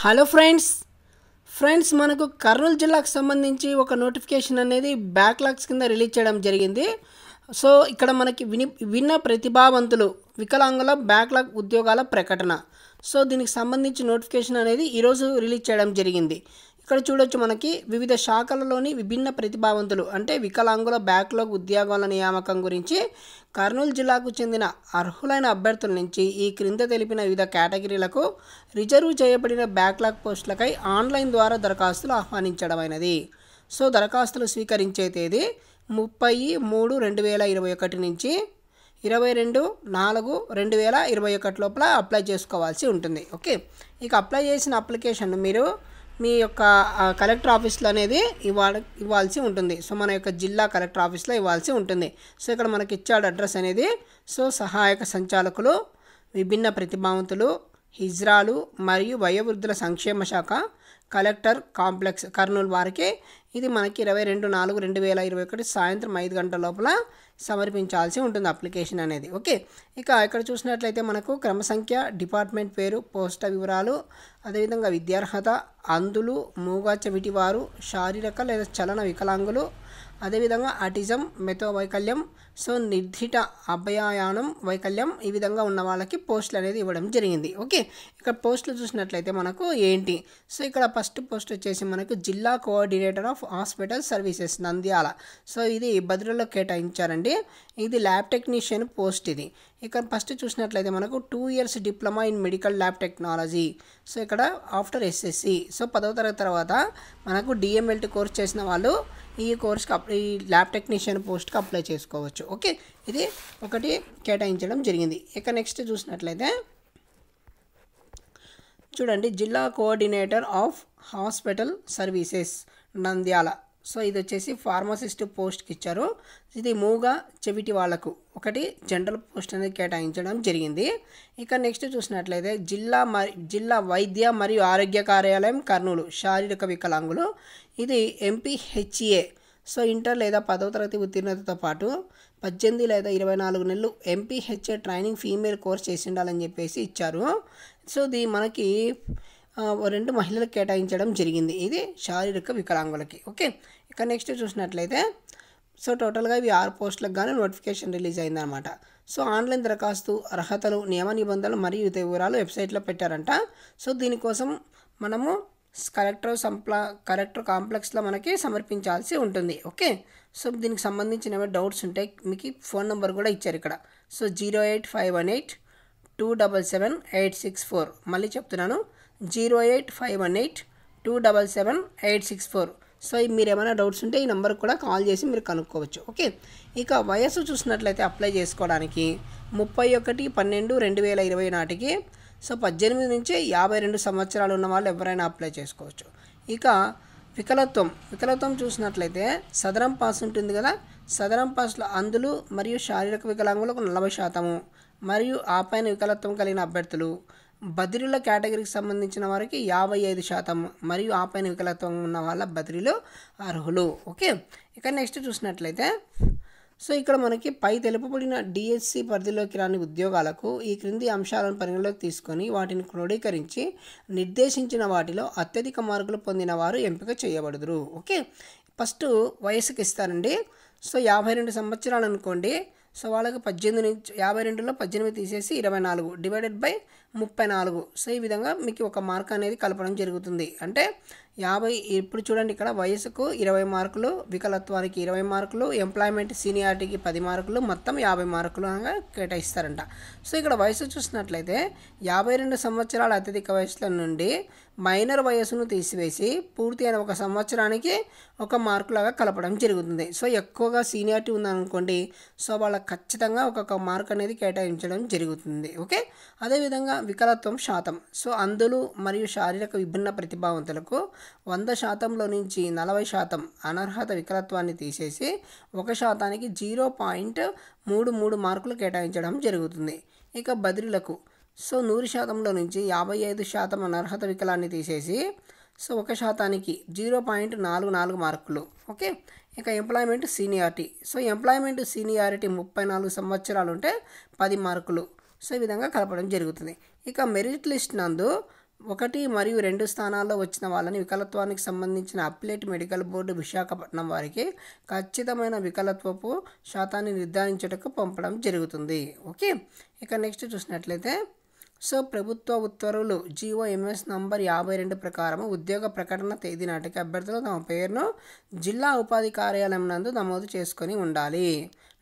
hello friends friends మనకు కర్నూలు జిల్లాకు సంబంధించి ఒక నోటిఫికేషన్ అనేది బ్యాక్లాగ్స్ కింద రిలీజ్ చేయడం జరిగింది సో ఇక్కడ మనకి విని విన్న ప్రతిభావంతులు వికలాంగుల బ్యాక్లాగ్ ఉద్యోగాల ప్రకటన సో దీనికి సంబంధించి నోటిఫికేషన్ అనేది ఈరోజు రిలీజ్ చేయడం జరిగింది ఇక్కడ చూడొచ్చు మనకి వివిధ శాఖలలోని విభిన్న ప్రతిభావంతులు అంటే వికలాంగుల బ్యాక్లాగ్ ఉద్యోగాల నియామకం గురించి కర్నూలు జిల్లాకు చెందిన అర్హులైన అభ్యర్థుల నుంచి ఈ క్రింద తెలిపిన వివిధ కేటగిరీలకు రిజర్వ్ చేయబడిన బ్యాక్లాగ్ పోస్టులకై ఆన్లైన్ ద్వారా దరఖాస్తులు ఆహ్వానించడమైనది సో దరఖాస్తులు స్వీకరించే తేదీ ముప్పై మూడు రెండు వేల ఇరవై ఒకటి నుంచి ఇరవై రెండు నాలుగు రెండు వేల ఇరవై ఒకటి లోపల అప్లై చేసుకోవాల్సి ఉంటుంది ఓకే ఇక అప్లై చేసిన అప్లికేషన్ మీరు మీ యొక్క కలెక్టర్ ఆఫీస్లో అనేది ఇవ్వాల ఇవ్వాల్సి ఉంటుంది సో మన యొక్క జిల్లా కలెక్టర్ ఆఫీస్లో ఇవ్వాల్సి ఉంటుంది సో ఇక్కడ మనకి ఇచ్చాడు అడ్రస్ అనేది సో సహాయక సంచాలకులు విభిన్న ప్రతిభావంతులు హిజ్రాలు మరియు వయోవృద్ధుల సంక్షేమ శాఖ కలెక్టర్ కాంప్లెక్స్ కర్నూలు వారికి ఇది మనకి ఇరవై రెండు నాలుగు రెండు వేల ఇరవై ఒకటి సాయంత్రం ఐదు గంటల లోపల సమర్పించాల్సి ఉంటుంది అప్లికేషన్ అనేది ఓకే ఇక ఇక్కడ చూసినట్లయితే మనకు క్రమ సంఖ్య డిపార్ట్మెంట్ పేరు పోస్ట వివరాలు అదేవిధంగా విద్యార్హత అందులు మూగా చెవిటి వారు శారీరక లేదా చలన వికలాంగులు అదేవిధంగా ఆటిజం మెతో వైకల్యం సో నిర్ధిట అభయాయానం వైకల్యం ఈ విధంగా ఉన్న వాళ్ళకి పోస్టులు అనేది ఇవ్వడం జరిగింది ఓకే ఇక్కడ పోస్టులు చూసినట్లయితే మనకు ఏంటి సో ఇక్కడ ఫస్ట్ పోస్ట్ వచ్చేసి మనకు జిల్లా coordinator of hospital services Nandyal so ఇది భద్రలో కేటాయించారండి ఇది ల్యాబ్ టెక్నీషియన్ పోస్ట్ ఇది ఇక్కడ ఫస్ట్ చూసినట్లయితే మనకు two years diploma in medical lab technology so ఇక్కడ ఆఫ్టర్ ఎస్ఎస్సి సో పదవ తరగతి తర్వాత మనకు డిఎంఎల్టీ కోర్స్ చేసిన వాళ్ళు ఈ కోర్స్కి అప్లై ఈ ల్యాబ్ టెక్నీషియన్ పోస్ట్కి అప్లై చేసుకోవచ్చు ఓకే ఇది ఒకటి కేటాయించడం జరిగింది ఇక నెక్స్ట్ చూసినట్లయితే చూడండి జిల్లా coordinator of hospital services Nandyal so ఇది వచ్చేసి ఫార్మసిస్ట్ పోస్ట్కి ఇచ్చారు ఇది మూగా చెవిటి వాళ్ళకు ఒకటి జనరల్ పోస్ట్ అనేది కేటాయించడం జరిగింది ఇక నెక్స్ట్ చూసినట్లయితే జిల్లా మరి జిల్లా వైద్య మరియు ఆరోగ్య కార్యాలయం కర్నూలు శారీరక వికలాంగులు ఇది ఎంపీహెచ్ఏ e సో ఇంటర్ లేదా పదవ తరగతి ఉత్తీర్ణతతో పాటు పద్దెనిమిది లేదా ఇరవై నాలుగు నెలలు ఎంపీహెచ్ఏ ట్రైనింగ్ ఫీమేల్ కోర్స్ చేసి ఉండాలని చెప్పేసి ఇచ్చారు సో దీ మనకి రెండు మహిళలకు కేటాయించడం జరిగింది ఇది శారీరక వికలాంగులకి ఓకే ఇక నెక్స్ట్ చూసినట్లయితే సో టోటల్గా ఇవి ఆరు పోస్టులకు కానీ నోటిఫికేషన్ రిలీజ్ అయిందనమాట సో ఆన్లైన్ దరఖాస్తు అర్హతలు నియమ నిబంధనలు మరియు ఇతర వివరాలు వెబ్సైట్లో పెట్టారంట సో దీనికోసం మనము కలెక్టర్ సంప్లా కలెక్టర్ కాంప్లెక్స్లో మనకి సమర్పించాల్సి ఉంటుంది ఓకే సో దీనికి సంబంధించిన ఏమైనా డౌట్స్ ఉంటాయి మీకు ఫోన్ నెంబర్ కూడా ఇచ్చారు ఇక్కడ so zero eight five one eight two double seven eight six four మళ్ళీ చెప్తున్నాను zero eight five one eight two double seven eight six four so మీరు ఏమైనా డౌట్స్ ఉంటే ఈ నెంబర్ కూడా కాల్ చేసి మీరు కనుక్కోవచ్చు ఓకే ఇక వయస్సు చూసినట్లయితే అప్లై చేసుకోవడానికి ముప్పై ఒకటి పన్నెండు రెండు వేల ఇరవై నాటికి సో పద్దెనిమిది నుంచి యాభై రెండు సంవత్సరాలు ఉన్న వాళ్ళు ఎవరైనా అప్లై చేసుకోవచ్చు ఇక వికలత్వం వికలత్వం చూసినట్లయితే సదరం పాస్ ఉంటుంది కదా సదరం పాస్లో అందులు మరియు శారీరక వికలాంగులకు నలభై శాతము మరియు ఆ పైన వికలత్వం కలిగిన అభ్యర్థులు బదిలీల కేటగిరీకి సంబంధించిన వారికి యాభై ఐదు శాతం మరియు ఆ పైన వికలత్వం ఉన్న వాళ్ళ బదిలీలు అర్హులు ఓకే ఇక నెక్స్ట్ చూసినట్లయితే సో ఇక్కడ మనకి పై తెలుపబడిన డిఎస్సి పరిధిలోకి రాని ఉద్యోగాలకు ఈ క్రింది అంశాలను పరిగణలోకి తీసుకొని వాటిని క్రోడీకరించి నిర్దేశించిన వాటిలో అత్యధిక మార్కులు పొందిన వారు ఎంపిక చేయబడుదురు ఓకే ఫస్ట్ వయసుకి ఇస్తారండి సో యాభై రెండు సంవత్సరాలు అనుకోండి సో వాళ్ళకి పద్దెనిమిది నుంచి యాభై రెండులో పద్దెనిమిది తీసేసి ఇరవై నాలుగు డివైడెడ్ బై ముప్పై నాలుగు సో ఈ విధంగా మీకు ఒక మార్క్ అనేది కలపడం జరుగుతుంది అంటే యాభై ఇప్పుడు చూడండి ఇక్కడ వయసుకు ఇరవై మార్కులు వికలత్వానికి ఇరవై మార్కులు ఎంప్లాయ్మెంట్ సీనియారిటీకి పది మార్కులు మొత్తం యాభై మార్కులు అనగా కేటాయిస్తారంట సో ఇక్కడ వయసు చూసినట్లయితే యాభై రెండు సంవత్సరాల అత్యధిక వయసుల నుండి మైనర్ వయసును తీసివేసి పూర్తి అయిన ఒక సంవత్సరానికి ఒక మార్కులాగా కలపడం జరుగుతుంది సో ఎక్కువగా సీనియారిటీ ఉందనుకోండి సో వాళ్ళకి ఖచ్చితంగా ఒక్కొక్క మార్క్ అనేది కేటాయించడం జరుగుతుంది ఓకే అదేవిధంగా వికలత్వం శాతం సో అందులు మరియు శారీరక విభిన్న ప్రతిభావంతులకు వంద శాతంలో నుంచి నలభై శాతం అనర్హత వికలత్వాన్ని తీసేసి ఒక శాతానికి జీరో పాయింట్ మూడు మూడు మార్కులు కేటాయించడం జరుగుతుంది ఇక బదిలీలకు సో నూరు శాతంలో నుంచి యాభై ఐదు శాతం అనర్హత వికలాన్ని తీసేసి సో ఒక శాతానికి జీరో పాయింట్ నాలుగు నాలుగు మార్కులు ఓకే ఇక employment seniority so employment seniority ముప్పై నాలుగు సంవత్సరాలు ఉంటే పది మార్కులు సో ఈ విధంగా కలపడం జరుగుతుంది ఇక మెరిట్ లిస్ట్ నందు ఒకటి మరియు రెండు స్థానాల్లో వచ్చిన వాళ్ళని వికలత్వానికి సంబంధించిన అప్లేట్ మెడికల్ బోర్డు విశాఖపట్నం వారికి ఖచ్చితమైన వికలత్వపు శాతాన్ని నిర్ధారించుటకు పంపడం జరుగుతుంది ఓకే ఇక నెక్స్ట్ చూసినట్లయితే సో ప్రభుత్వ ఉత్తర్వులు ఎంఎస్ నంబర్ యాభై రెండు ప్రకారం ఉద్యోగ ప్రకటన తేదీ నాటికి అభ్యర్థులు తమ పేరును జిల్లా ఉపాధి కార్యాలయం నందు నమోదు చేసుకొని ఉండాలి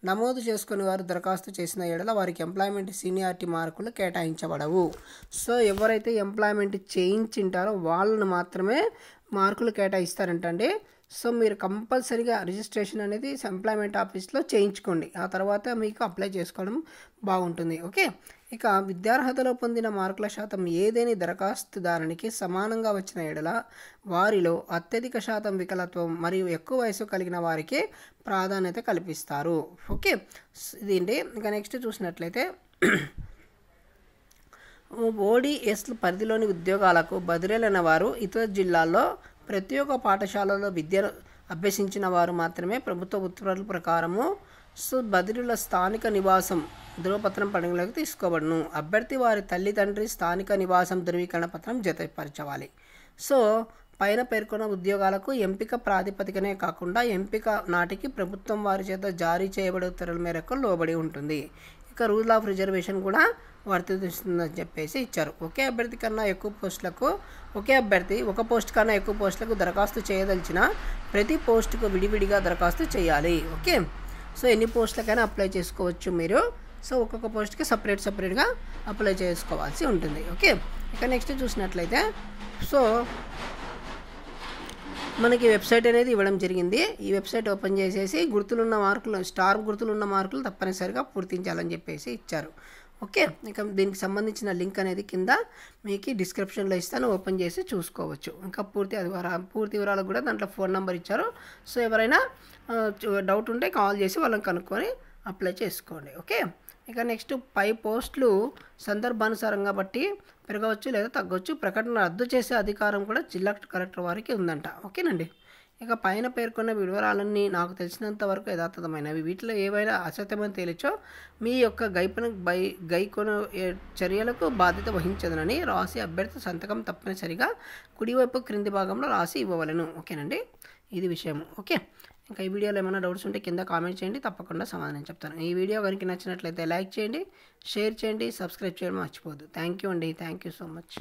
నమోదు చేసుకుని వారు దరఖాస్తు చేసిన ఏడల వారికి ఎంప్లాయ్మెంట్ సీనియారిటీ మార్కులు కేటాయించబడవు సో ఎవరైతే ఎంప్లాయ్మెంట్ చేయించింటారో వాళ్ళను మాత్రమే మార్కులు కేటాయిస్తారంటండి సో మీరు కంపల్సరీగా రిజిస్ట్రేషన్ అనేది ఎంప్లాయ్మెంట్ ఆఫీస్లో చేయించుకోండి ఆ తర్వాత మీకు అప్లై చేసుకోవడం బాగుంటుంది ఓకే ఇక విద్యార్హతలో పొందిన మార్కుల శాతం ఏదేని దరఖాస్తుదారునికి సమానంగా వచ్చిన ఎడల వారిలో అత్యధిక శాతం వికలత్వం మరియు ఎక్కువ వయసు కలిగిన వారికి ప్రాధాన్యత కల్పిస్తారు ఓకే ఇదేంటి ఇంకా నెక్స్ట్ చూసినట్లయితే ఓడిఎస్ పరిధిలోని ఉద్యోగాలకు బదిలీలైన వారు ఇతర జిల్లాల్లో ప్రతి ఒక్క పాఠశాలలో విద్య అభ్యసించిన వారు మాత్రమే ప్రభుత్వ ఉత్తర్వుల ప్రకారము సో బదిలీల స్థానిక నివాసం ధృవపత్రం పండుగలకు తీసుకోబడును అభ్యర్థి వారి తల్లిదండ్రి స్థానిక నివాసం ధృవీకరణ పత్రం జతపరచవాలి సో పైన పేర్కొన్న ఉద్యోగాలకు ఎంపిక ప్రాతిపదికనే కాకుండా ఎంపిక నాటికి ప్రభుత్వం వారి చేత జారీ చేయబడే ఉత్తర్వుల మేరకు లోబడి ఉంటుంది ఇక రూల్ ఆఫ్ రిజర్వేషన్ కూడా వర్తిస్తుందని చెప్పేసి ఇచ్చారు ఒకే అభ్యర్థి కన్నా ఎక్కువ పోస్టులకు ఒకే అభ్యర్థి ఒక పోస్ట్ కన్నా ఎక్కువ పోస్టులకు దరఖాస్తు చేయదలిచిన ప్రతి పోస్టుకు విడివిడిగా దరఖాస్తు చేయాలి ఓకే సో ఎన్ని పోస్టులకైనా అప్లై చేసుకోవచ్చు మీరు సో ఒక్కొక్క పోస్ట్కి సపరేట్ సపరేట్గా అప్లై చేసుకోవాల్సి ఉంటుంది ఓకే ఇక నెక్స్ట్ చూసినట్లయితే సో మనకి వెబ్సైట్ అనేది ఇవ్వడం జరిగింది ఈ వెబ్సైట్ ఓపెన్ చేసేసి గుర్తులున్న మార్కులు స్టార్ గుర్తులున్న మార్కులు తప్పనిసరిగా పూర్తించాలని చెప్పేసి ఇచ్చారు ఓకే ఇంకా దీనికి సంబంధించిన లింక్ అనేది కింద మీకు డిస్క్రిప్షన్లో ఇస్తాను ఓపెన్ చేసి చూసుకోవచ్చు ఇంకా పూర్తి అది పూర్తి వివరాలు కూడా దాంట్లో ఫోన్ నెంబర్ ఇచ్చారు సో ఎవరైనా డౌట్ ఉంటే కాల్ చేసి వాళ్ళని కనుక్కొని అప్లై చేసుకోండి ఓకే ఇక నెక్స్ట్ పై పోస్టులు సందర్భానుసారంగా బట్టి పెరగవచ్చు లేదా తగ్గవచ్చు ప్రకటన రద్దు చేసే అధికారం కూడా జిల్లా కలెక్టర్ వారికి ఉందంట ఓకేనండి ఇక పైన పేర్కొన్న వివరాలన్నీ నాకు తెలిసినంత వరకు యథార్థమైనవి వీటిలో ఏవైనా అసత్యమని తేలిచో మీ యొక్క గైపన బై గైకొన చర్యలకు బాధ్యత వహించదనని రాసి అభ్యర్థి సంతకం తప్పనిసరిగా కుడివైపు క్రింది భాగంలో రాసి ఇవ్వవలను ఓకేనండి ఇది విషయం ఓకే ఇంకా ఈ వీడియోలో ఏమైనా డౌట్స్ ఉంటే కింద కామెంట్ చేయండి తప్పకుండా సమాధానం చెప్తాను ఈ వీడియో కనుక నచ్చినట్లయితే లైక్ చేయండి షేర్ చేయండి సబ్స్క్రైబ్ చేయడం మర్చిపోదు థ్యాంక్ యూ అండి థ్యాంక్ యూ సో మచ్